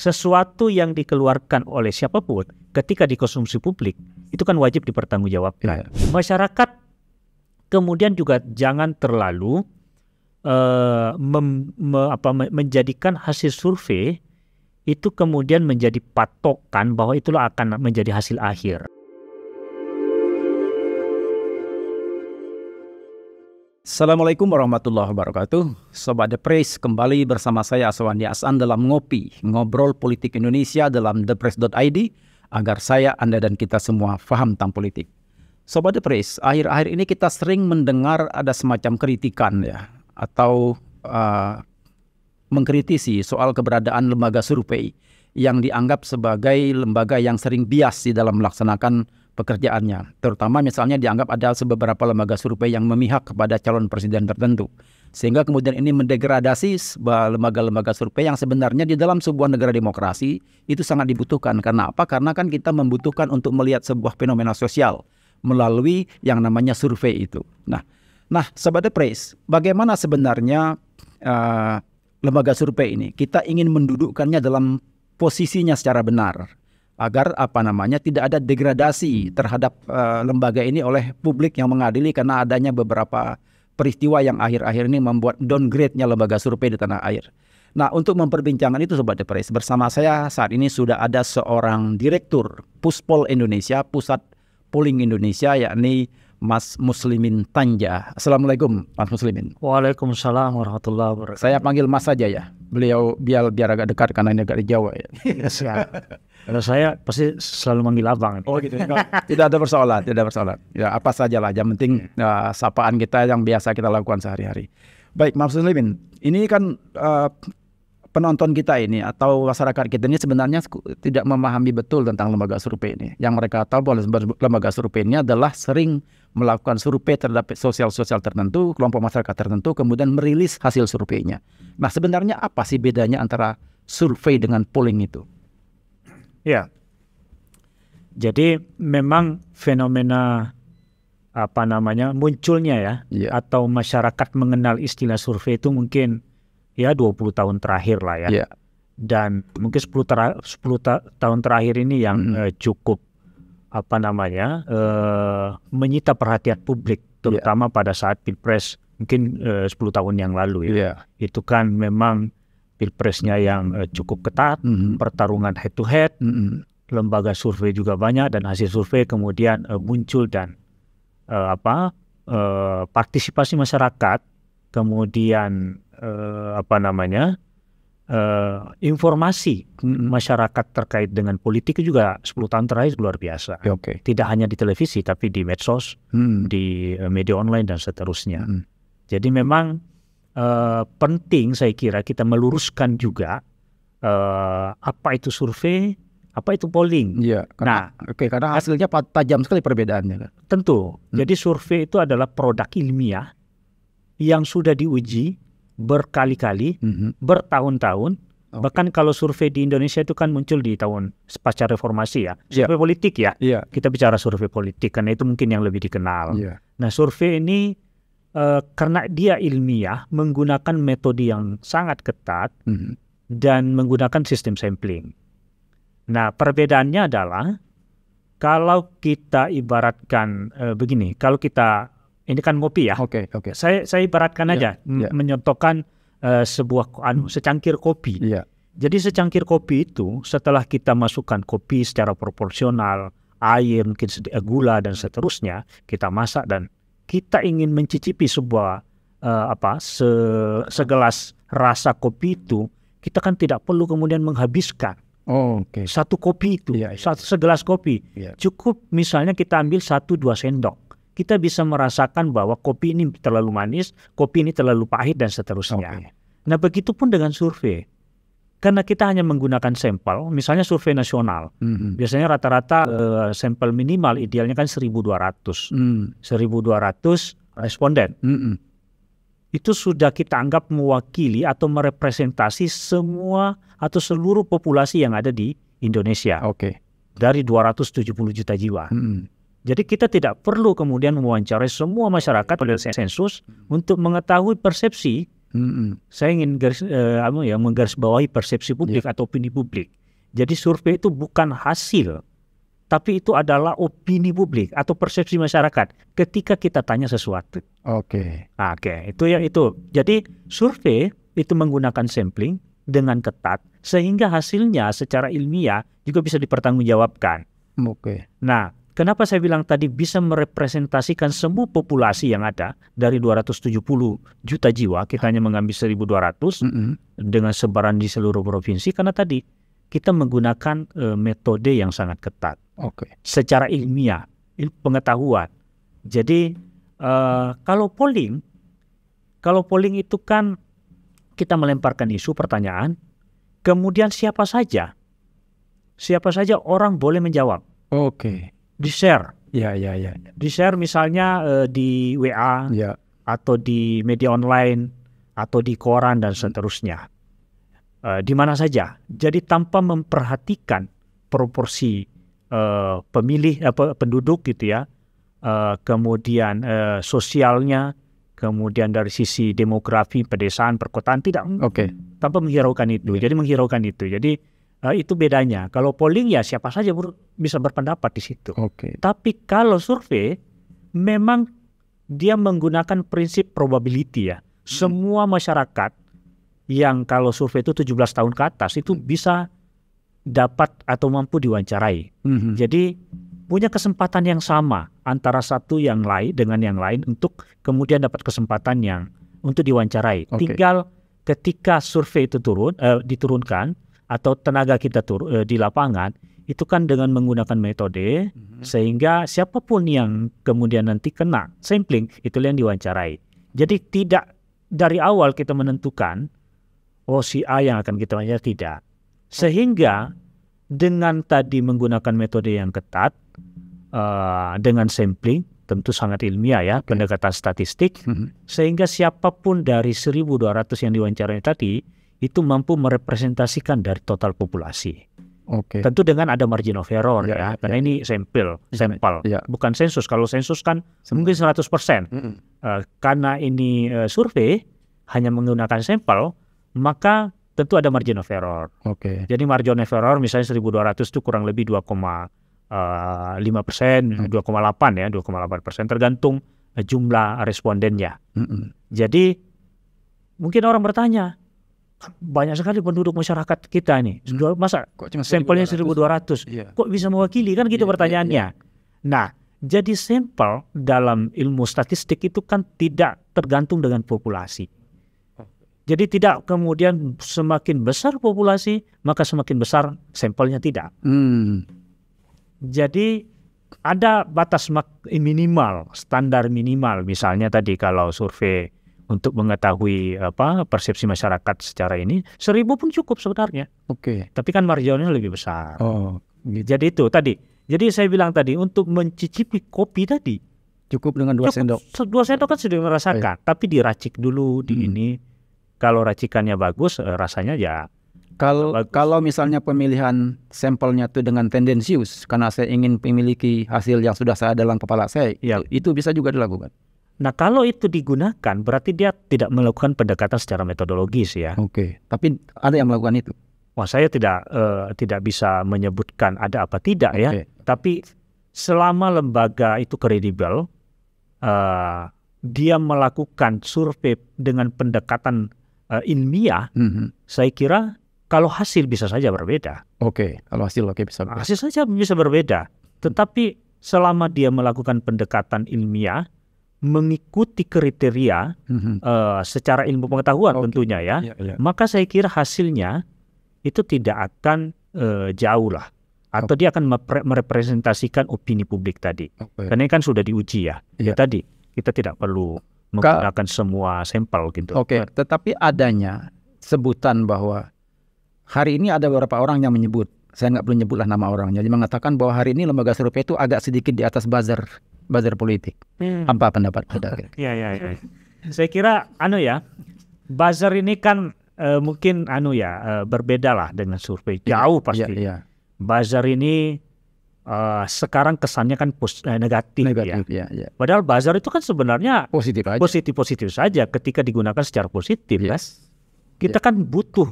sesuatu yang dikeluarkan oleh siapapun ketika dikonsumsi publik itu kan wajib dipertanggungjawabkan. Ya. Masyarakat kemudian juga jangan terlalu uh, mem, me, apa, menjadikan hasil survei itu kemudian menjadi patokan bahwa itulah akan menjadi hasil akhir. Assalamualaikum warahmatullahi wabarakatuh Sobat The Press, kembali bersama saya Aswandi Asan dalam Ngopi Ngobrol Politik Indonesia dalam ThePress.id Agar saya, Anda, dan kita semua faham tentang politik Sobat The Press, akhir-akhir ini kita sering mendengar ada semacam kritikan ya Atau uh, mengkritisi soal keberadaan lembaga survei Yang dianggap sebagai lembaga yang sering bias di dalam melaksanakan pekerjaannya, terutama misalnya dianggap ada beberapa lembaga survei yang memihak kepada calon presiden tertentu. Sehingga kemudian ini mendegradasi lembaga-lembaga survei yang sebenarnya di dalam sebuah negara demokrasi itu sangat dibutuhkan. Karena apa? Karena kan kita membutuhkan untuk melihat sebuah fenomena sosial melalui yang namanya survei itu. Nah, nah Sobat praise, bagaimana sebenarnya uh, lembaga survei ini? Kita ingin mendudukkannya dalam posisinya secara benar agar apa namanya tidak ada degradasi terhadap uh, lembaga ini oleh publik yang mengadili karena adanya beberapa peristiwa yang akhir-akhir ini membuat downgrade-nya lembaga survei di tanah air. Nah, untuk memperbincangkan itu Sobat Depres, bersama saya saat ini sudah ada seorang direktur Puspol Indonesia, Pusat Polling Indonesia yakni Mas Muslimin Tanja. Assalamualaikum Mas Muslimin. Waalaikumsalam warahmatullahi wabarakatuh. Saya panggil Mas saja ya. Beliau biar biar agak dekat karena ini agak di Jawa ya. Iya, Kalau saya pasti selalu manggil abang. Oh gitu. tidak ada persoalan, tidak ada persoalan. Ya apa saja lah, yang penting uh, sapaan kita yang biasa kita lakukan sehari-hari. Baik, Mas Muslimin. Ini kan uh, penonton kita ini atau masyarakat kita ini sebenarnya tidak memahami betul tentang lembaga survei ini. Yang mereka tahu bahwa lembaga survei ini adalah sering melakukan survei terhadap sosial-sosial tertentu, kelompok masyarakat tertentu, kemudian merilis hasil surveinya. Nah, sebenarnya apa sih bedanya antara survei dengan polling itu? Ya, jadi memang fenomena apa namanya munculnya ya, ya. atau masyarakat mengenal istilah survei itu mungkin ya 20 tahun terakhir lah ya. ya. Dan mungkin 10, tera 10 ta tahun terakhir ini yang -hmm. cukup apa namanya uh, menyita perhatian publik iya. terutama yeah. pada saat pilpres mungkin eh, uh, 10 tahun yang lalu ya yeah. itu kan memang pilpresnya yang uh, cukup ketat mm -hmm. pertarungan head to head mm -hmm. lembaga survei juga banyak dan hasil survei kemudian uh, muncul dan uh, apa uh, partisipasi masyarakat kemudian uh, apa namanya uh, informasi masyarakat terkait dengan politik juga 10 tahun terakhir luar biasa. Ya, okay. Tidak hanya di televisi tapi di medsos, hmm. di eh, media online dan seterusnya. Hmm. Jadi memang uh, penting saya kira kita meluruskan juga uh, apa itu survei, apa itu polling. Iya. Karena, nah, oke okay, karena hasilnya tajam sekali perbedaannya. Kan? Tentu. Hmm. Jadi survei itu adalah produk ilmiah yang sudah diuji berkali-kali, mm -hmm. bertahun-tahun. Okay. Bahkan kalau survei di Indonesia itu kan muncul di tahun pasca reformasi ya. Iya. Survei politik ya. Yeah. Kita bicara survei politik karena itu mungkin yang lebih dikenal. Yeah. Nah, survei ini uh, karena dia ilmiah menggunakan metode yang sangat ketat mm -hmm. dan menggunakan sistem sampling. Nah, perbedaannya adalah kalau kita ibaratkan uh, begini, kalau kita ini kan kopi ya. Oke, okay, oke. Okay. Saya saya ibaratkan yeah, aja yeah. menyontohkan uh, sebuah anu hmm. secangkir kopi. Yeah. Jadi secangkir kopi itu setelah kita masukkan kopi secara proporsional, air, mungkin sedikit eh, gula dan seterusnya, kita masak dan kita ingin mencicipi sebuah uh, apa se, segelas rasa kopi itu, kita kan tidak perlu kemudian menghabiskan. Oh, okay. Satu kopi itu, yeah, yeah. satu segelas kopi. Yeah. Cukup misalnya kita ambil satu dua sendok kita bisa merasakan bahwa kopi ini terlalu manis, kopi ini terlalu pahit dan seterusnya. Okay. Nah, begitupun dengan survei. Karena kita hanya menggunakan sampel, misalnya survei nasional. Mm -hmm. Biasanya rata-rata uh, sampel minimal idealnya kan 1200. Mm. 1200 responden. Mm responden Itu sudah kita anggap mewakili atau merepresentasi semua atau seluruh populasi yang ada di Indonesia. Oke. Okay. Dari 270 juta jiwa. Mm hmm jadi kita tidak perlu kemudian mewawancarai semua masyarakat pada sensus untuk mengetahui persepsi. Mm-hmm. Saya ingin garis, eh, ya menggarisbawahi persepsi publik yeah. atau opini publik. Jadi survei itu bukan hasil, tapi itu adalah opini publik atau persepsi masyarakat ketika kita tanya sesuatu. Oke. Okay. Oke, okay, itu ya itu. Jadi survei itu menggunakan sampling dengan ketat sehingga hasilnya secara ilmiah juga bisa dipertanggungjawabkan. Oke. Okay. Nah, Kenapa saya bilang tadi bisa merepresentasikan semua populasi yang ada dari 270 juta jiwa, kita hanya mengambil 1200 mm -hmm. dengan sebaran di seluruh provinsi karena tadi kita menggunakan e, metode yang sangat ketat. Oke. Okay. Secara ilmiah, il pengetahuan. Jadi e, kalau polling kalau polling itu kan kita melemparkan isu pertanyaan, kemudian siapa saja siapa saja orang boleh menjawab. Oke. Okay di share. Ya ya ya. Eh, di share misalnya uh, di WA ya. atau di media online atau di koran dan hmm. seterusnya. Uh, di mana saja. Jadi tanpa memperhatikan proporsi uh, pemilih uh, penduduk gitu ya. Uh, kemudian uh, sosialnya, kemudian dari sisi demografi pedesaan perkotaan tidak. Oke. Okay. Tanpa menghiraukan itu. Yeah. Jadi menghiraukan itu. Jadi Uh, itu bedanya. Kalau polling ya siapa saja ber, bisa berpendapat di situ. Okay. Tapi kalau survei memang dia menggunakan prinsip probability ya. Hmm. Semua masyarakat yang kalau survei itu 17 tahun ke atas itu hmm. bisa dapat atau mampu diwawancarai. Hmm. Jadi punya kesempatan yang sama antara satu yang lain dengan yang lain untuk kemudian dapat kesempatan yang untuk diwawancarai. Okay. Tinggal ketika survei itu turun uh, diturunkan atau tenaga kita tur eh, di lapangan itu kan dengan menggunakan metode mm-hmm. sehingga siapapun yang kemudian nanti kena sampling itu yang diwawancarai. Jadi tidak dari awal kita menentukan oh si A yang akan kita wawancarai tidak. Sehingga dengan tadi menggunakan metode yang ketat uh, dengan sampling tentu sangat ilmiah ya pendekatan statistik mm-hmm. sehingga siapapun dari 1200 yang diwawancarai tadi itu mampu merepresentasikan dari total populasi. Oke. Okay. Tentu dengan ada margin of error ya, ya, ya karena ya. ini sampel, sampel, ya. bukan sensus. Kalau sensus kan mungkin 100%. persen. Mm -mm. Uh, karena ini uh, survei hanya menggunakan sampel, maka tentu ada margin of error. Oke. Okay. Jadi margin of error misalnya 1200 itu kurang lebih 2,5 eh, lima persen, dua koma delapan ya, dua delapan persen tergantung jumlah respondennya. Mm -mm. Jadi mungkin orang bertanya, banyak sekali penduduk masyarakat kita ini. Hmm. Masa kok cuma sampelnya 1200? Iya. Kok bisa mewakili kan gitu iya, iya pertanyaannya. Iya, iya. Nah, jadi sampel dalam ilmu statistik itu kan tidak tergantung dengan populasi. Oh. Jadi tidak kemudian semakin besar populasi, maka semakin besar sampelnya tidak. Hmm. Jadi ada batas minimal, standar minimal misalnya tadi kalau survei untuk mengetahui apa persepsi masyarakat secara ini seribu pun cukup sebenarnya. Oke. Okay. Tapi kan marginnya lebih besar. Oh. Gitu. Jadi itu tadi. Jadi saya bilang tadi untuk mencicipi kopi tadi cukup dengan dua cukup, sendok. Dua sendok kan sudah merasakan, iya. tapi diracik dulu di hmm. ini. Kalau racikannya bagus, eh, rasanya ya kalau kalau misalnya pemilihan sampelnya itu dengan tendensius karena saya ingin memiliki hasil yang sudah saya dalam kepala saya, ya. itu bisa juga dilakukan. Nah, kalau itu digunakan berarti dia tidak melakukan pendekatan secara metodologis ya. Oke, tapi ada yang melakukan itu. Wah, saya tidak uh, tidak bisa menyebutkan ada apa tidak okay. ya. Tapi selama lembaga itu kredibel, uh, dia melakukan survei dengan pendekatan uh, ilmiah, mm -hmm. saya kira kalau hasil bisa saja berbeda. Oke, okay. kalau hasil oke okay, bisa. Berbeda. Hasil saja bisa berbeda, tetapi selama dia melakukan pendekatan ilmiah mengikuti kriteria mm-hmm. uh, secara ilmu pengetahuan okay. tentunya ya, yeah, yeah. maka saya kira hasilnya itu tidak akan uh, jauh lah atau okay. dia akan merepresentasikan opini publik tadi. Okay. Karena ini kan sudah diuji ya. Yeah. ya iya. tadi kita tidak perlu menggunakan Ka- semua sampel gitu. Oke, okay. tetapi adanya sebutan bahwa hari ini ada beberapa orang yang menyebut saya nggak perlu nyebutlah nama orangnya. Dia mengatakan bahwa hari ini lembaga survei itu agak sedikit di atas buzzer bazar politik. Hmm. Apa pendapat Anda? Iya, iya, iya. Saya kira anu ya, bazar ini kan e, mungkin anu ya, e, berbeda lah dengan survei. Iya, Jauh iya, pasti. Iya, iya. Bazar ini Uh, sekarang kesannya kan pos, negatif, negatif ya. Ya, ya. Padahal bazar itu kan sebenarnya positif aja. positif positif saja ketika digunakan secara positif, yes. Iya. kan? Kita yeah. kan butuh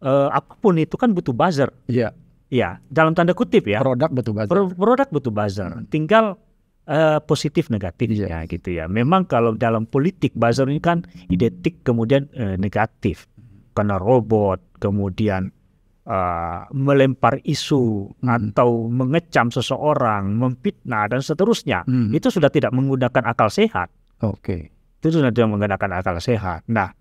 uh, apapun itu kan butuh bazar. Iya. Yeah. Ya, dalam tanda kutip ya. Produk butuh bazar. Pro produk butuh bazar. Hmm. Tinggal uh, positif negatif yeah. Ya, gitu ya. Memang kalau dalam politik buzzer ini kan identik kemudian uh, negatif karena robot, kemudian uh, melempar isu mm. atau mengecam seseorang, memfitnah dan seterusnya. Mm. Itu sudah tidak menggunakan akal sehat. Oke. Okay. Itu sudah tidak menggunakan akal sehat. Nah,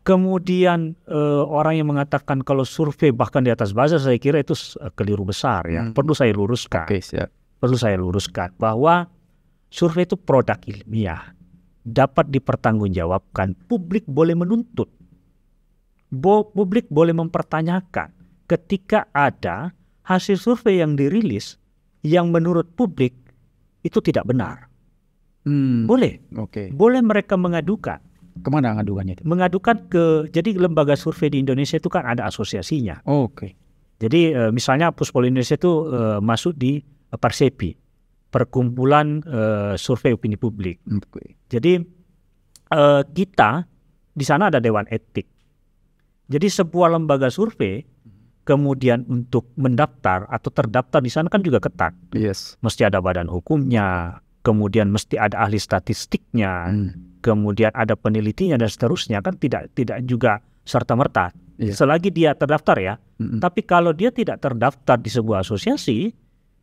Kemudian uh, orang yang mengatakan kalau survei bahkan di atas buzzer saya kira itu keliru besar ya. Hmm. Perlu saya luruskan. Okay, siap perlu saya luruskan bahwa survei itu produk ilmiah dapat dipertanggungjawabkan publik boleh menuntut Bo publik boleh mempertanyakan ketika ada hasil survei yang dirilis yang menurut publik itu tidak benar hmm. boleh okay. boleh mereka mengadukan kemana mengadukannya Mengadukan ke jadi lembaga survei di Indonesia itu kan ada asosiasinya. Oke. Okay. Jadi eh, misalnya Puspol Indonesia itu eh, masuk di Persepi, perkumpulan uh, survei opini publik. Okay. Jadi uh, kita di sana ada dewan etik. Jadi sebuah lembaga survei kemudian untuk mendaftar atau terdaftar di sana kan juga ketat. Yes. Mesti ada badan hukumnya, kemudian mesti ada ahli statistiknya, hmm. kemudian ada penelitinya dan seterusnya kan tidak tidak juga serta merta. Yeah. Selagi dia terdaftar ya. Mm -mm. Tapi kalau dia tidak terdaftar di sebuah asosiasi,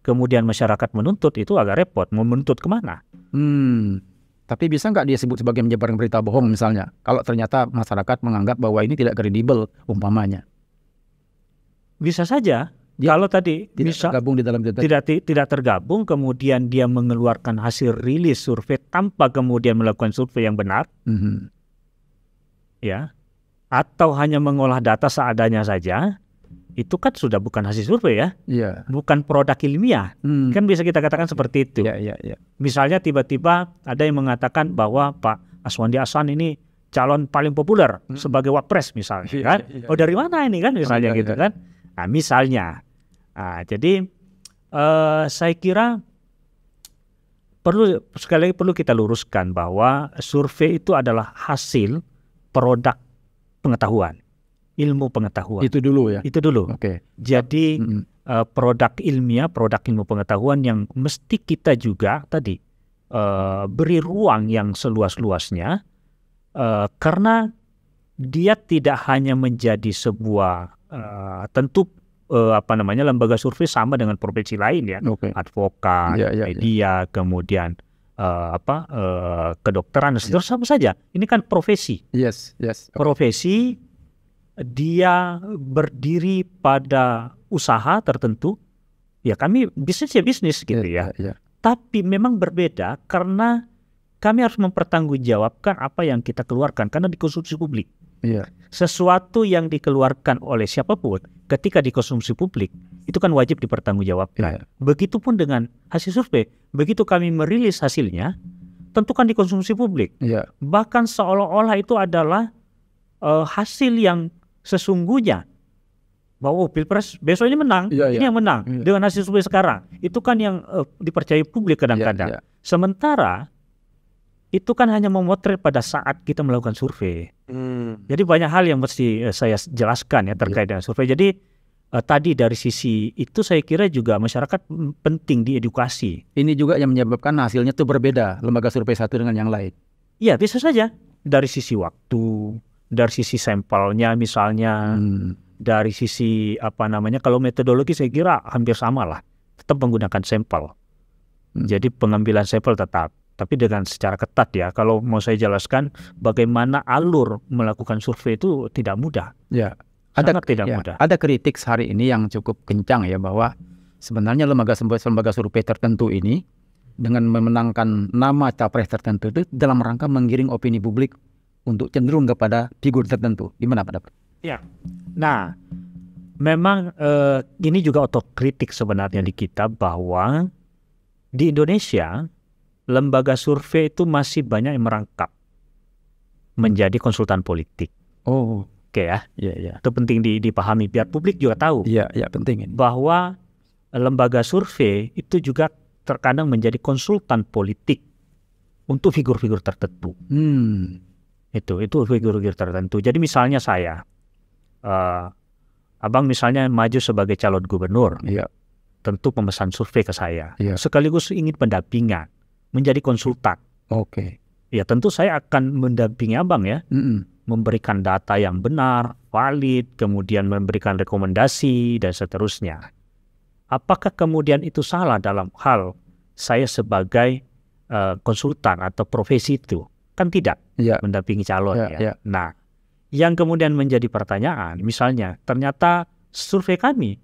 kemudian masyarakat menuntut itu agak repot. Mau menuntut kemana? Hmm. Tapi bisa nggak dia sebut sebagai menyebarkan berita bohong misalnya? Kalau ternyata masyarakat menganggap bahwa ini tidak kredibel umpamanya. Bisa saja. Dia ya. kalau tadi tidak bisa tergabung di dalam data. tidak tidak tergabung kemudian dia mengeluarkan hasil rilis survei tanpa kemudian melakukan survei yang benar. Mm -hmm. Ya. Atau hanya mengolah data seadanya saja itu kan sudah bukan hasil survei ya, yeah. bukan produk ilmiah, hmm. kan bisa kita katakan seperti itu. Yeah, yeah, yeah. Misalnya tiba-tiba ada yang mengatakan bahwa Pak Aswandi Aswan ini calon paling populer hmm. sebagai wapres misalnya, yeah, kan? Yeah, yeah, oh dari iya. mana ini kan misalnya yeah, gitu iya. kan? Nah misalnya, nah, jadi uh, saya kira perlu sekali lagi perlu kita luruskan bahwa survei itu adalah hasil produk pengetahuan ilmu pengetahuan. Itu dulu ya. Itu dulu. Oke. Okay. Jadi mm -hmm. uh, produk ilmiah, produk ilmu pengetahuan yang mesti kita juga tadi uh, beri ruang yang seluas-luasnya uh, karena dia tidak hanya menjadi sebuah uh, tentu uh, apa namanya lembaga survei sama dengan profesi lain ya. Okay. Advokat, yeah, yeah, iya. media, yeah. kemudian uh, apa uh, kedokteran, yeah. sama saja. Ini kan profesi. Yes, yes. Okay. Profesi dia berdiri pada usaha tertentu, ya kami bisnis ya bisnis gitu iya, ya. Yeah, iya. Tapi memang berbeda karena kami harus mempertanggungjawabkan apa yang kita keluarkan karena dikonsumsi publik. Yeah. Sesuatu yang dikeluarkan oleh siapapun ketika dikonsumsi publik itu kan wajib dipertanggungjawabkan. Yeah. Iya. Begitupun dengan hasil survei, begitu kami merilis hasilnya, tentu kan dikonsumsi publik. Yeah. Bahkan seolah-olah itu adalah uh, hasil yang sesungguhnya bahwa oh, pilpres besok ini menang, ya, ya. yang menang ya. dengan hasil survei sekarang. Itu kan yang uh, eh, dipercaya publik kadang-kadang. Ya, ya. Sementara itu kan hanya memotret pada saat kita melakukan survei. Hmm. Jadi banyak hal yang mesti uh, saya jelaskan ya terkait ya. dengan survei. Jadi uh, tadi dari sisi itu saya kira juga masyarakat penting diedukasi. Ini juga yang menyebabkan hasilnya itu berbeda lembaga survei satu dengan yang lain. Iya bisa saja dari sisi waktu, dari sisi sampelnya misalnya hmm. dari sisi apa namanya kalau metodologi saya kira hampir sama lah tetap menggunakan sampel hmm. jadi pengambilan sampel tetap tapi dengan secara ketat ya kalau mau saya jelaskan bagaimana alur melakukan survei itu tidak mudah ya ada Sangat tidak ya, mudah ada kritik hari ini yang cukup kencang ya bahwa sebenarnya lembaga-lembaga survei tertentu ini dengan memenangkan nama capres tertentu itu dalam rangka menggiring opini publik untuk cenderung kepada figur tertentu. Gimana Pak Ya. Nah, memang uh, ini juga otokritik sebenarnya di kita bahwa di Indonesia lembaga survei itu masih banyak yang merangkap menjadi konsultan politik. Oh, oke ya. Iya, iya. Itu penting dipahami biar publik juga tahu. Iya, iya penting ini. Bahwa lembaga survei itu juga terkadang menjadi konsultan politik untuk figur-figur tertentu. Hmm itu itu figur-figur tertentu jadi misalnya saya uh, abang misalnya maju sebagai calon gubernur ya. tentu pemesan survei ke saya ya. sekaligus ingin pendampingan menjadi konsultan oke okay. ya tentu saya akan mendampingi abang ya mm -mm. memberikan data yang benar valid kemudian memberikan rekomendasi dan seterusnya apakah kemudian itu salah dalam hal saya sebagai uh, konsultan atau profesi itu Kan tidak ya. mendampingi calon ya, ya. ya. Nah, yang kemudian menjadi pertanyaan misalnya ternyata survei kami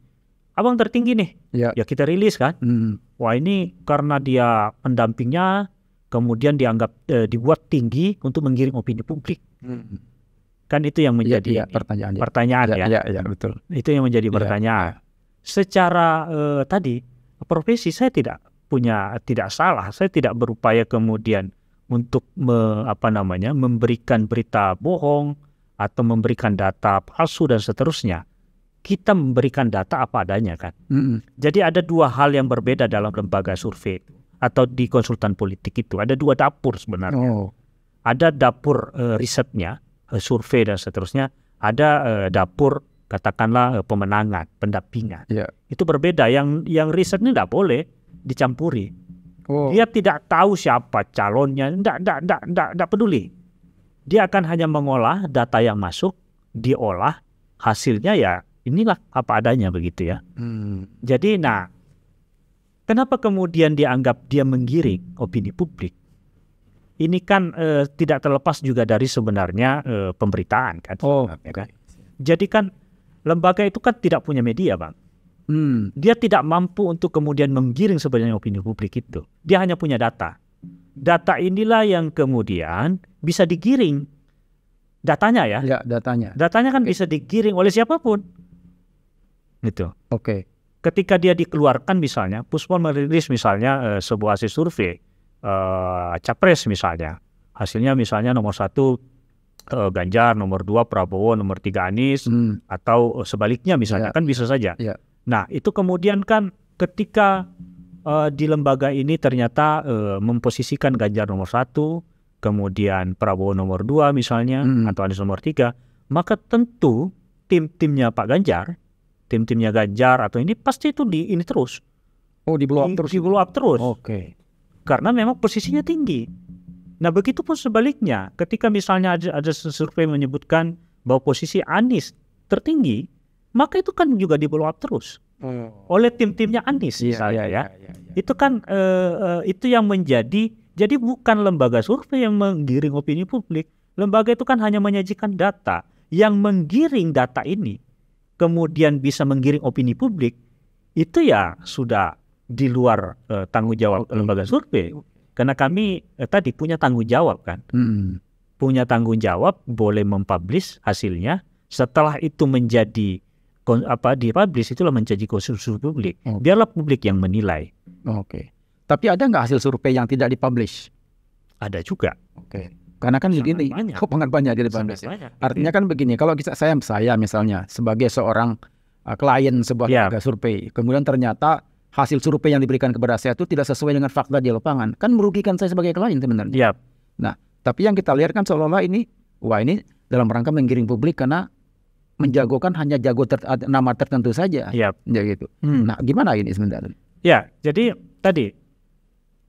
abang tertinggi nih. Ya, ya kita rilis kan. Hmm. Wah, ini karena dia pendampingnya kemudian dianggap e, dibuat tinggi untuk menggiring opini publik. Hmm. Kan itu yang ya, menjadi ya, ya, pertanyaan. Pertanyaan ya. Ya, ya, ya betul. Itu yang menjadi ya. pertanyaan. Secara e, tadi profesi saya tidak punya tidak salah, saya tidak berupaya kemudian untuk me, apa namanya memberikan berita bohong atau memberikan data palsu dan seterusnya kita memberikan data apa adanya kan mm -hmm. jadi ada dua hal yang berbeda dalam lembaga survei itu atau di konsultan politik itu ada dua dapur sebenarnya oh. ada dapur uh, risetnya uh, survei dan seterusnya ada uh, dapur katakanlah uh, pemenangan pendampingan yeah. itu berbeda yang yang risetnya tidak boleh dicampuri Oh. Dia tidak tahu siapa calonnya, tidak, tidak, tidak, tidak, tidak peduli. Dia akan hanya mengolah data yang masuk, diolah, hasilnya ya inilah apa adanya begitu ya. Hmm. Jadi, nah, kenapa kemudian dianggap dia menggiring opini publik? Ini kan eh, tidak terlepas juga dari sebenarnya eh, pemberitaan kan. Oh, kan? Jadi kan lembaga itu kan tidak punya media, bang. Hmm, dia tidak mampu untuk kemudian menggiring sebenarnya opini publik itu. Dia hanya punya data. Data inilah yang kemudian bisa digiring. Datanya ya? Ya, datanya. Datanya kan bisa digiring oleh siapapun. Gitu. Oke. Ketika dia dikeluarkan misalnya, Puspon merilis misalnya uh, sebuah hasil survei uh, capres misalnya. Hasilnya misalnya nomor satu uh, Ganjar, nomor dua Prabowo, nomor tiga Anies, hmm. atau sebaliknya misalnya ya. kan bisa saja. Ya Nah, itu kemudian kan ketika uh, di lembaga ini ternyata uh, memposisikan Ganjar nomor satu, kemudian Prabowo nomor dua misalnya, hmm. atau Anies nomor tiga, maka tentu tim-timnya Pak Ganjar, tim-timnya Ganjar atau ini pasti itu di ini terus. Oh, di blow up di, terus. Di blow up terus. Oke. Okay. Karena memang posisinya tinggi. Nah, begitu pun sebaliknya, ketika misalnya ada, ada survei menyebutkan bahwa posisi Anies tertinggi, maka itu kan juga di follow up terus hmm. oleh tim-timnya Anies yeah, misalnya yeah, ya. Yeah, yeah, iya. Itu kan uh, uh, itu yang menjadi jadi bukan lembaga survei yang menggiring opini publik. Lembaga itu kan hanya menyajikan data yang menggiring data ini kemudian bisa menggiring opini publik itu ya sudah di luar uh, tanggung jawab lembaga survei. Karena kami eh, tadi punya tanggung jawab kan. Hmm. Punya tanggung jawab boleh mempublish hasilnya setelah itu menjadi apa di publish itulah menjadi konsumsi publik. Okay. Biarlah publik yang menilai. Oke. Okay. Tapi ada nggak hasil survei yang tidak dipublish? Ada juga. Oke. Okay. Karena kan sangat begini, banyak. Oh, banyak banyak di ya? Banyak. Artinya kan begini, kalau kita saya saya misalnya sebagai seorang uh, klien sebuah yeah. survei, kemudian ternyata hasil survei yang diberikan kepada saya itu tidak sesuai dengan fakta di lapangan, kan merugikan saya sebagai klien sebenarnya. Yep. Ya. Nah, tapi yang kita lihat kan seolah-olah ini, wah ini dalam rangka menggiring publik karena menjagokan hanya jago ter, nama tertentu saja. Yep. Ya gitu. Hmm. Nah, gimana ini sebenarnya? Ya, jadi tadi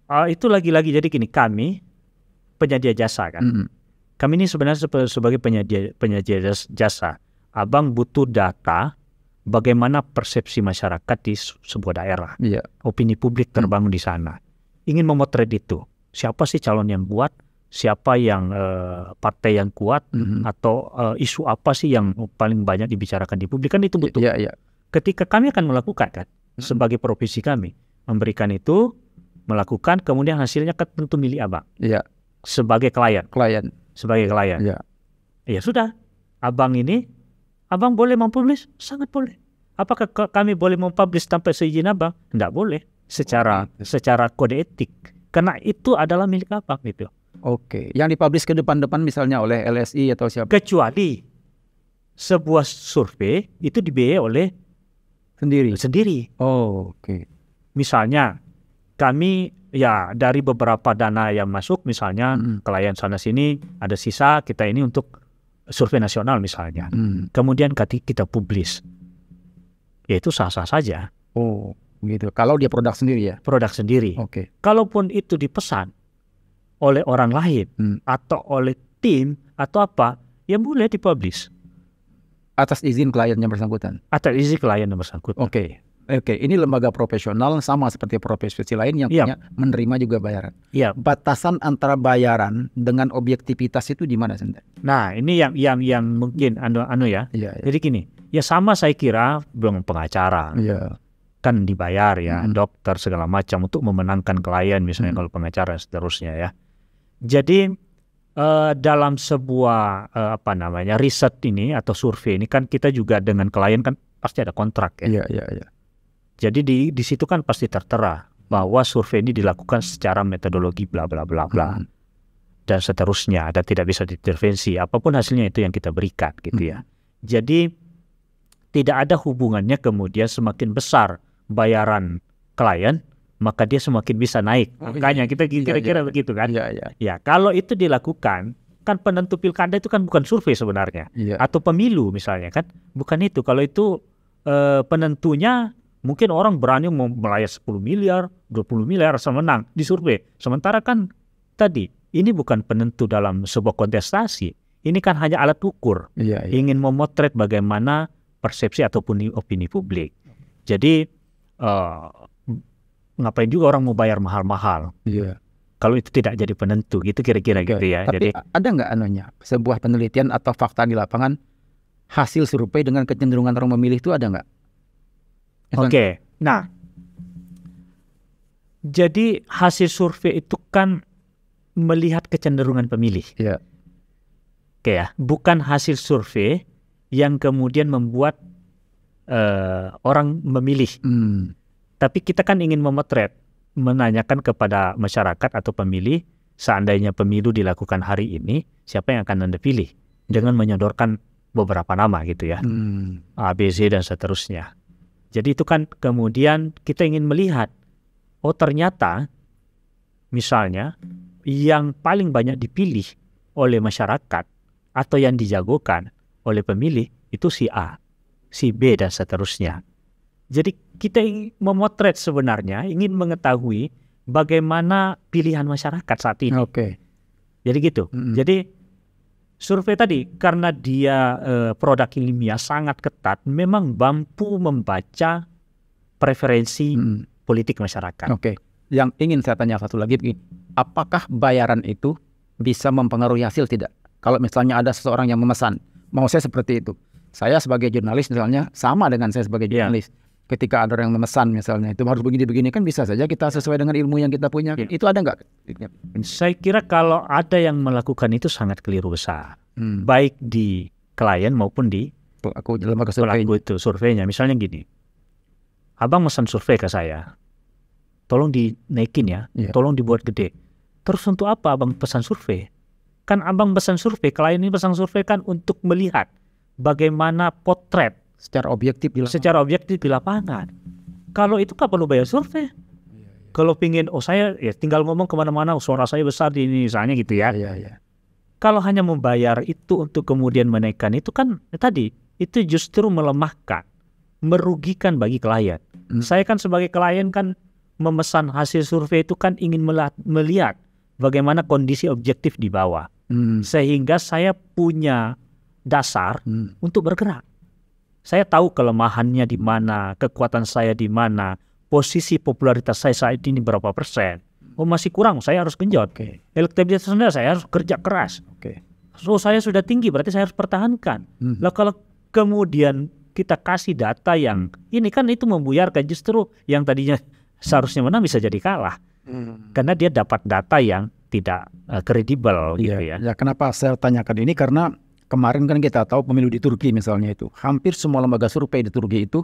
uh, itu lagi-lagi jadi gini, kami penyedia jasa kan. Mm -hmm. Kami ini sebenarnya sebagai penyedia penyedia jasa. Abang butuh data bagaimana persepsi masyarakat di sebuah daerah. Yeah. Opini publik hmm. terbangun mm -hmm. di sana. Ingin memotret itu. Siapa sih calon yang buat? siapa yang uh, partai yang kuat mm-hmm. atau uh, isu apa sih yang paling banyak dibicarakan di publik kan itu betul. Yeah, yeah. Ketika kami akan melakukan kan mm-hmm. sebagai profesi kami memberikan itu melakukan kemudian hasilnya kan tentu milih abang. Yeah. Sebagai klien. Klien. Sebagai klien. Yeah. Ya sudah, abang ini abang boleh mempublis sangat boleh. Apakah kami boleh mempublis tanpa seizin abang? Tidak boleh secara secara kode etik karena itu adalah milik abang gitu. Oke, yang dipublish ke depan-depan misalnya oleh LSI atau siapa? Kecuali sebuah survei itu dibiayai oleh sendiri. Sendiri. Oh, oke. Misalnya kami ya dari beberapa dana yang masuk misalnya mm. klien sana sini ada sisa kita ini untuk survei nasional misalnya. Mm. Kemudian kita publis, Ya itu sah-sah saja. Oh, gitu. Kalau dia produk sendiri ya? Produk sendiri. Oke. Okay. Kalaupun itu dipesan, oleh orang lain hmm. atau oleh tim atau apa yang boleh dipublish atas izin klien yang bersangkutan atas izin klien yang bersangkutan oke okay. Oke, okay, ini lembaga profesional sama seperti profesi lain yang yep. Iya. menerima juga bayaran. Yep. Iya. Batasan antara bayaran dengan objektivitas itu di mana sendiri Nah, ini yang yang yang mungkin anu anu ya. yeah. Iya. Jadi gini, ya sama saya kira belum pengacara. yeah. Kan dibayar ya, -hmm. dokter segala macam untuk memenangkan klien misalnya -hmm. kalau pengacara seterusnya ya. Jadi uh, dalam sebuah uh, apa namanya riset ini atau survei ini kan kita juga dengan klien kan pasti ada kontrak ya. Iya iya Ya. Jadi di di situ kan pasti tertera bahwa survei ini dilakukan secara metodologi bla bla bla bla hmm. dan seterusnya dan tidak bisa diintervensi apapun hasilnya itu yang kita berikan gitu ya. hmm. ya. Jadi tidak ada hubungannya kemudian semakin besar bayaran klien maka dia semakin bisa naik. Oh, iya. Makanya kita iya, iya. kira-kira iya, begitu kan? Iya, iya. Ya, kalau itu dilakukan, kan penentu pilkada itu kan bukan survei sebenarnya, iya. atau pemilu misalnya kan, bukan itu. Kalau itu eh, penentunya mungkin orang berani mau melayat 10 miliar, 20 miliar asal menang di survei. Sementara kan tadi ini bukan penentu dalam sebuah kontestasi. Ini kan hanya alat ukur. Iya, iya. Ingin memotret bagaimana persepsi ataupun opini publik. Jadi uh, ngapain juga orang mau bayar mahal-mahal. Iya. Kalau itu tidak jadi penentu gitu kira-kira iya, gitu ya. Tapi jadi, ada nggak anunya sebuah penelitian atau fakta di lapangan hasil survei dengan kecenderungan orang memilih itu ada nggak? Oke. Okay. Nah, jadi hasil survei itu kan melihat kecenderungan pemilih. Iya. Oke okay, ya, bukan hasil survei yang kemudian membuat uh, orang memilih. Hmm. Tapi kita kan ingin memotret, menanyakan kepada masyarakat atau pemilih, seandainya pemilu dilakukan hari ini, siapa yang akan Anda pilih? Dengan menyodorkan beberapa nama gitu ya. Hmm. ABC dan seterusnya. Jadi itu kan kemudian kita ingin melihat, oh ternyata misalnya yang paling banyak dipilih oleh masyarakat atau yang dijagokan oleh pemilih itu si A, si B dan seterusnya. Jadi kita memotret sebenarnya, ingin mengetahui bagaimana pilihan masyarakat saat ini. Oke. Jadi gitu. Mm -hmm. Jadi survei tadi karena dia uh, produk ilmiah sangat ketat, memang mampu membaca preferensi mm -hmm. politik masyarakat. Oke. Yang ingin saya tanya satu lagi, apakah bayaran itu bisa mempengaruhi hasil tidak? Kalau misalnya ada seseorang yang memesan, mau saya seperti itu. Saya sebagai jurnalis misalnya sama dengan saya sebagai iya. jurnalis. Yeah ketika ada orang memesan misalnya itu harus begini-begini kan bisa saja kita sesuai dengan ilmu yang kita punya ya. itu ada nggak? Iya. Saya kira kalau ada yang melakukan itu sangat keliru besar hmm. baik di klien maupun di aku lembaga survei itu surveinya misalnya gini abang pesan survei ke saya tolong dinaikin ya, ya. tolong dibuat gede terus untuk apa abang pesan survei kan abang pesan survei klien ini pesan survei kan untuk melihat bagaimana potret secara objektif di lapangan. secara objektif di lapangan kalau itu kan perlu bayar survei iya, iya. kalau pingin oh saya ya tinggal ngomong kemana-mana oh, suara saya besar di ini misalnya gitu ya. Iya, kalau hanya membayar itu untuk kemudian menaikkan itu kan ya tadi itu justru melemahkan, merugikan bagi klien. Hmm. Saya kan sebagai klien kan memesan hasil survei itu kan ingin melihat bagaimana kondisi objektif di bawah, hmm. sehingga saya punya dasar hmm. untuk bergerak. Saya tahu kelemahannya di mana, kekuatan saya di mana, posisi popularitas saya saat ini berapa persen. Oh masih kurang, saya harus genjot. Okay. Elektabilitas saya harus kerja keras. Okay. So saya sudah tinggi, berarti saya harus pertahankan. Hmm. Lah kalau kemudian kita kasih data yang hmm. ini kan itu membuyarkan justru yang tadinya seharusnya menang bisa jadi kalah hmm. karena dia dapat data yang tidak eh, kredibel uh, gitu ya. Ya kenapa saya tanyakan ini karena kemarin kan kita tahu pemilu di Turki misalnya itu hampir semua lembaga survei di Turki itu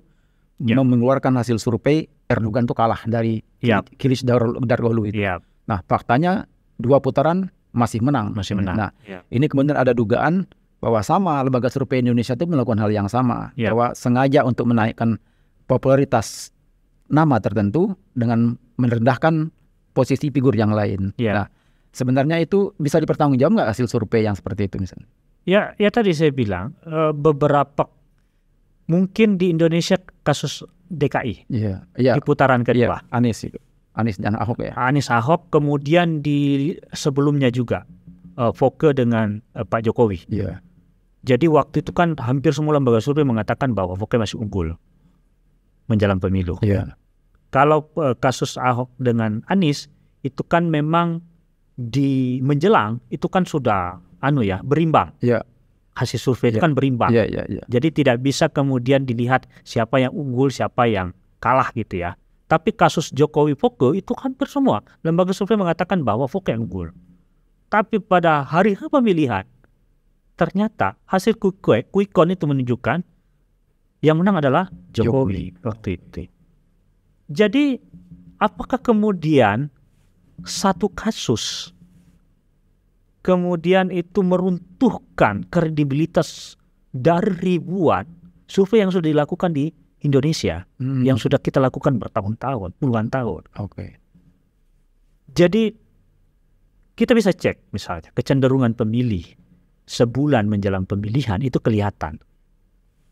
yeah. mengeluarkan hasil survei Erdogan tuh kalah dari yeah. Kilis Dargolu itu. Yeah. Nah faktanya dua putaran masih menang. Masih menang. Nah yeah. ini kemudian ada dugaan bahwa sama lembaga survei Indonesia itu melakukan hal yang sama yeah. bahwa sengaja untuk menaikkan popularitas nama tertentu dengan merendahkan posisi figur yang lain. Yeah. Nah sebenarnya itu bisa dipertanggungjawab nggak hasil survei yang seperti itu misalnya? Ya, ya tadi saya bilang eh, beberapa mungkin di Indonesia kasus DKI yeah, yeah, di putaran kedua. Yeah, Anies itu, Anies dan Ahok ya. Anies Ahok kemudian di sebelumnya juga uh, eh, Foke dengan uh, Pak Jokowi. Yeah. Jadi waktu itu kan hampir semua lembaga survei mengatakan bahwa Foke masih unggul menjelang pemilu. Yeah. Kalau uh, kasus Ahok dengan Anies itu kan memang di menjelang itu kan sudah anu ya berimbang. Ya. Hasil survei ya. itu kan berimbang. Ya, ya, ya. Jadi tidak bisa kemudian dilihat siapa yang unggul, siapa yang kalah gitu ya. Tapi kasus Jokowi Foke itu hampir semua lembaga survei mengatakan bahwa Foke yang unggul. Tapi pada hari pemilihan ternyata hasil quick quick itu menunjukkan yang menang adalah Jokowi, Jokowi. Jadi apakah kemudian satu kasus kemudian itu meruntuhkan kredibilitas dari ribuan survei yang sudah dilakukan di Indonesia hmm. yang sudah kita lakukan bertahun-tahun, puluhan tahun. Oke. Jadi kita bisa cek misalnya kecenderungan pemilih sebulan menjelang pemilihan itu kelihatan.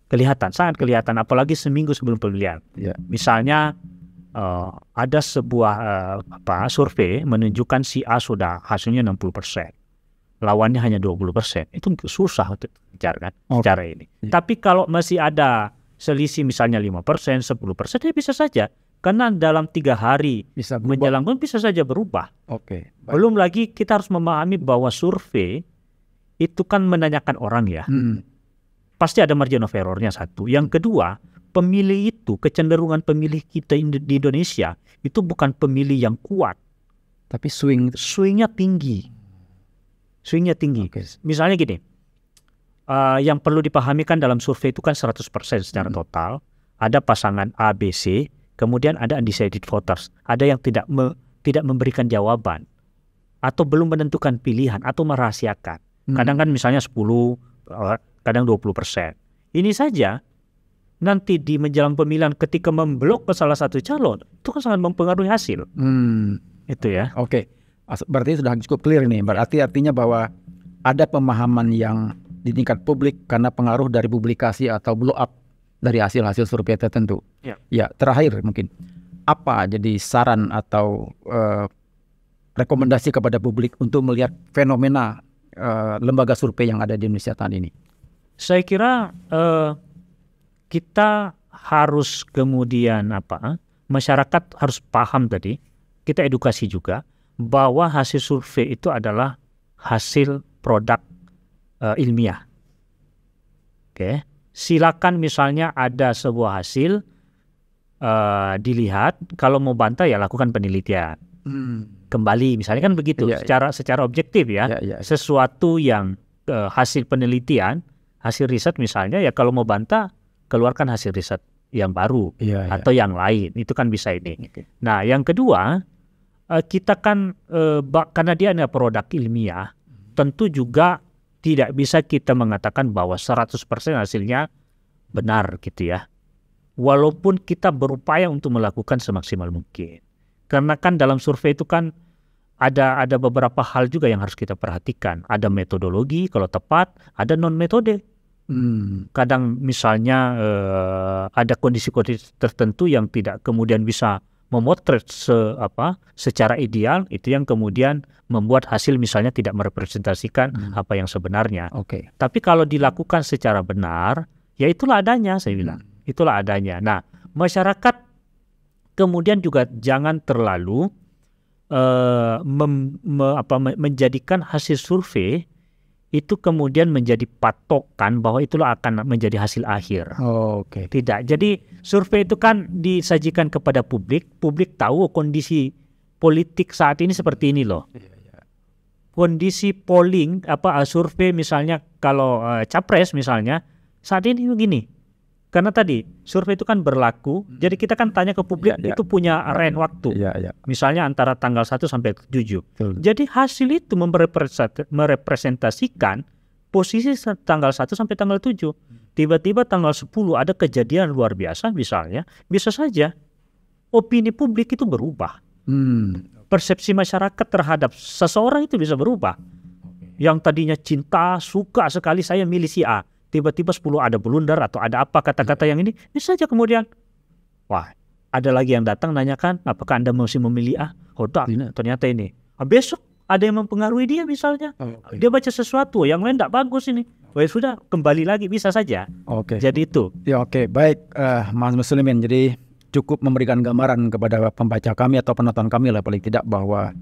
Kelihatan, sangat kelihatan apalagi seminggu sebelum pemilihan. Yeah. Misalnya uh, ada sebuah uh, apa survei menunjukkan si A sudah hasilnya 60%. persen lawannya hanya 20 persen itu susah untuk kejar kan okay. cara ini yeah. tapi kalau masih ada selisih misalnya 5 persen 10 persen ya bisa saja karena dalam tiga hari bisa menjelang pun bisa saja berubah oke okay. belum lagi kita harus memahami bahwa survei itu kan menanyakan orang ya mm -hmm. pasti ada margin of errornya satu yang kedua pemilih itu kecenderungan pemilih kita di Indonesia itu bukan pemilih yang kuat tapi swing swingnya tinggi swingnya tinggi. Okay. Misalnya gini, uh, yang perlu dipahami kan dalam survei itu kan 100% secara hmm. total. Ada pasangan A, B, C, kemudian ada undecided voters. Ada yang tidak me, tidak memberikan jawaban atau belum menentukan pilihan atau merahasiakan. Hmm. Kadang kan misalnya 10, eh, kadang 20%. Ini saja nanti di menjelang pemilihan ketika memblok ke salah satu calon itu kan sangat mempengaruhi hasil. Hmm. Itu ya. Oke. Okay. Berarti sudah cukup clear nih. Berarti artinya bahwa ada pemahaman yang di tingkat publik karena pengaruh dari publikasi atau blow up dari hasil-hasil survei tertentu. Ya. ya, terakhir mungkin apa jadi saran atau uh, rekomendasi kepada publik untuk melihat fenomena uh, lembaga survei yang ada di Indonesia tahun ini? Saya kira uh, kita harus kemudian apa? Masyarakat harus paham tadi, kita edukasi juga bahwa hasil survei itu adalah hasil produk uh, ilmiah. Oke, okay. silakan misalnya ada sebuah hasil uh, dilihat, kalau mau bantah ya lakukan penelitian. Hmm. Kembali misalnya kan begitu, ya, secara ya. secara objektif ya, ya, ya. sesuatu yang uh, hasil penelitian, hasil riset misalnya ya kalau mau bantah keluarkan hasil riset yang baru ya, atau yang lain, itu kan bisa ini. Okay. Nah, yang kedua Eh, kita kan uh, karena dia adalah produk ilmiah, hmm. tentu juga tidak bisa kita mengatakan bahwa 100% hasilnya benar gitu ya. Walaupun kita berupaya untuk melakukan semaksimal mungkin. Karena kan dalam survei itu kan ada ada beberapa hal juga yang harus kita perhatikan. Ada metodologi kalau tepat, ada non metode. Hmm. Kadang misalnya eh, ada kondisi-kondisi tertentu yang tidak kemudian bisa memotret se apa secara ideal itu yang kemudian membuat hasil misalnya tidak merepresentasikan hmm. apa yang sebenarnya. Oke. Okay. Tapi kalau dilakukan secara benar, ya itulah adanya saya bilang. Hmm. Itulah adanya. Nah, masyarakat kemudian juga jangan terlalu uh, mem, me, apa, menjadikan hasil survei itu kemudian menjadi patokan bahwa itulah akan menjadi hasil akhir. Oh, Oke. Okay. Tidak. Jadi survei itu kan disajikan kepada publik, publik tahu oh, kondisi politik saat ini seperti ini loh. Iya, iya. Kondisi polling apa survei misalnya kalau eh, capres misalnya saat ini begini. Karena tadi survei itu kan berlaku, hmm. jadi kita kan tanya ke publik ya, itu punya rent waktu. Ya, ya. Misalnya antara tanggal 1 sampai 7. Betul. Jadi hasil itu merepresentasikan posisi tanggal 1 sampai tanggal 7. Hmm. Tiba-tiba tanggal 10 ada kejadian luar biasa misalnya, bisa saja opini publik itu berubah. Hmm. Persepsi masyarakat terhadap seseorang itu bisa berubah. Yang tadinya cinta, suka sekali saya milih si A tiba-tiba 10 ada blunder atau ada apa kata-kata yang ini bisa saja kemudian wah ada lagi yang datang nanyakan apakah anda masih memilih ah, oh, hodak ternyata ini ah, besok ada yang mempengaruhi dia misalnya oh, okay. dia baca sesuatu yang lain tidak bagus ini Wah oh, ya sudah kembali lagi bisa saja oke okay. jadi itu ya oke okay. baik uh, Mas Muslimin jadi cukup memberikan gambaran kepada pembaca kami atau penonton kami lah paling tidak bahwa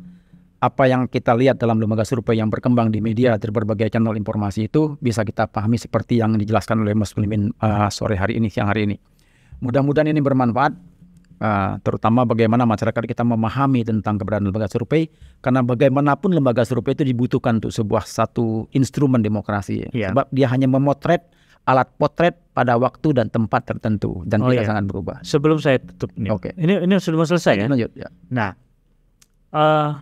apa yang kita lihat dalam lembaga survei yang berkembang di media dari berbagai channel informasi itu bisa kita pahami seperti yang dijelaskan oleh Mas Muslimin uh, sore hari ini siang hari ini. Mudah-mudahan ini bermanfaat uh, terutama bagaimana masyarakat kita memahami tentang keberadaan lembaga survei karena bagaimanapun lembaga survei itu dibutuhkan untuk sebuah satu instrumen demokrasi yeah. sebab dia hanya memotret alat potret pada waktu dan tempat tertentu dan oh, tidak iya. sangat berubah. Sebelum saya tutup nih. Oke. Ini ini sudah selesai ya. Lanjut ya. Nah, uh,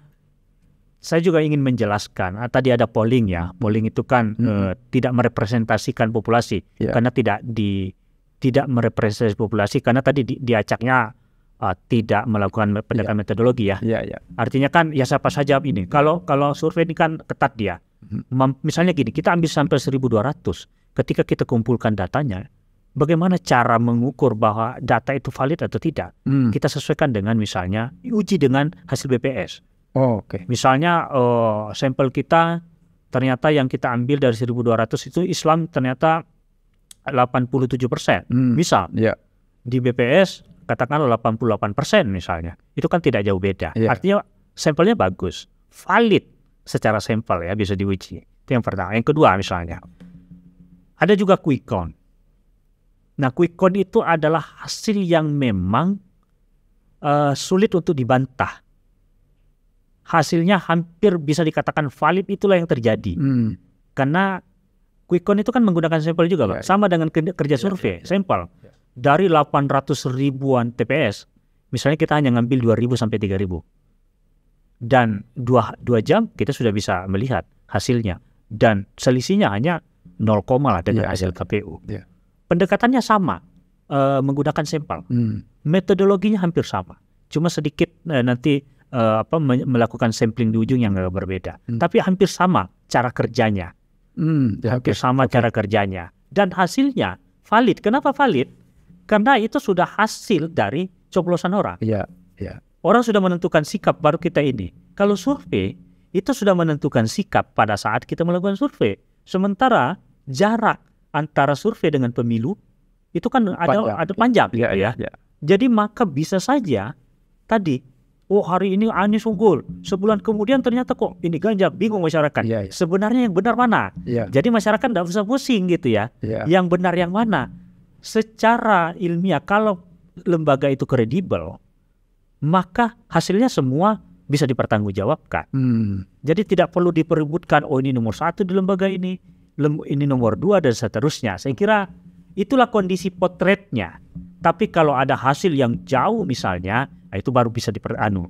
saya juga ingin menjelaskan ah, tadi ada polling ya polling itu kan -hmm. eh, tidak merepresentasikan populasi yeah. karena tidak di tidak merepresentasi populasi karena tadi di, diacaknya uh, tidak melakukan pendekatan yeah. metodologi ya yeah, yeah. artinya kan ya siapa saja ini ya. kalau kalau survei ini kan ketat dia -hmm. misalnya gini kita ambil sampel 1200 ketika kita kumpulkan datanya bagaimana cara mengukur bahwa data itu valid atau tidak. Hmm. Kita sesuaikan dengan misalnya uji dengan hasil BPS. Oh, Oke. Okay. Misalnya uh, sampel kita ternyata yang kita ambil dari 1200 itu Islam ternyata 87 persen. Hmm. Misal yeah. di BPS katakanlah 88 persen misalnya, itu kan tidak jauh beda. Yeah. Artinya sampelnya bagus, valid secara sampel ya bisa diuji. Itu yang pertama. Yang kedua misalnya ada juga quick count. Nah quick count itu adalah hasil yang memang uh, sulit untuk dibantah hasilnya hampir bisa dikatakan valid itulah yang terjadi. Hmm. Karena quick count itu kan menggunakan sampel juga, Pak. Ya, ya. Sama dengan kerja ya, survei, ya, ya. sampel. Ya. Dari 800 ribuan TPS, misalnya kita hanya ngambil 2000 sampai 3000. Dan 2 2 jam kita sudah bisa melihat hasilnya dan selisihnya hanya 0, lah dengan hasil KPU. Pendekatannya sama uh, menggunakan sampel. Hmm. Metodologinya hampir sama. Cuma sedikit uh, nanti uh, apa melakukan sampling di ujung yang agak berbeda. Hmm. Tapi hampir sama cara kerjanya. Hmm, ya, hampir okay. sama okay. cara kerjanya dan hasilnya valid. Kenapa valid? Karena itu sudah hasil dari coblosan orang. Ya, ya. Orang sudah menentukan sikap baru kita ini. Kalau survei itu sudah menentukan sikap pada saat kita melakukan survei. Sementara jarak antara survei dengan pemilu itu kan ada panjang. ada panjang iya, gitu ya, ya. ya. Jadi maka bisa saja tadi oh hari ini Anies unggul, sebulan kemudian ternyata kok ini ganjar bingung masyarakat. Yeah, yeah. Sebenarnya yang benar mana? Yeah. Jadi masyarakat tidak usah pusing gitu ya. Yeah. Yang benar yang mana? Secara ilmiah kalau lembaga itu kredibel, maka hasilnya semua bisa dipertanggungjawabkan. Hmm. Jadi tidak perlu diperebutkan oh ini nomor satu di lembaga ini, ini nomor dua dan seterusnya. Saya kira itulah kondisi potretnya. Tapi kalau ada hasil yang jauh misalnya Nah, itu baru bisa diperanu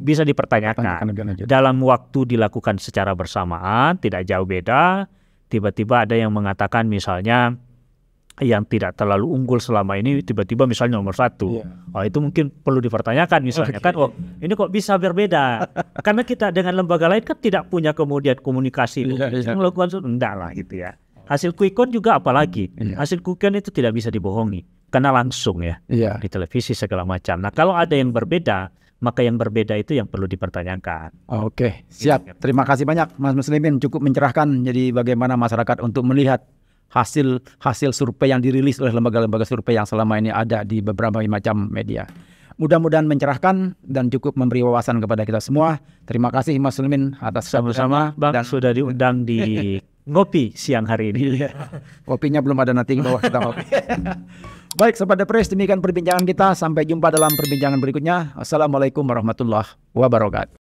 bisa dipertanyakan. Dalam waktu dilakukan secara bersamaan, tidak jauh beda, tiba-tiba ada yang mengatakan misalnya yang tidak terlalu unggul selama ini tiba-tiba misalnya nomor satu, yeah. oh itu mungkin perlu dipertanyakan misalnya okay. kan, oh ini kok bisa berbeda? Karena kita dengan lembaga lain kan tidak punya kemudian komunikasi, yeah, yeah. melakukan enggak lah gitu ya. Hasil quick count juga apalagi, yeah. hasil quick count itu tidak bisa dibohongi karena langsung ya yeah. di televisi segala macam. Nah kalau ada yang berbeda maka yang berbeda itu yang perlu dipertanyakan. Oke, okay. Gitu siap. Kan. Terima kasih banyak Mas Muslimin cukup mencerahkan jadi bagaimana masyarakat untuk melihat hasil hasil survei yang dirilis oleh lembaga-lembaga survei yang selama ini ada di beberapa macam media. Mudah-mudahan mencerahkan dan cukup memberi wawasan kepada kita semua. Terima kasih Mas Muslimin atas sama-sama dan... sudah diundang di ngopi siang hari ini. Kopinya iya. belum ada nanti bawah kita ngopi. Baik, Sobat Depres, demikian perbincangan kita. Sampai jumpa dalam perbincangan berikutnya. Assalamualaikum warahmatullahi wabarakatuh.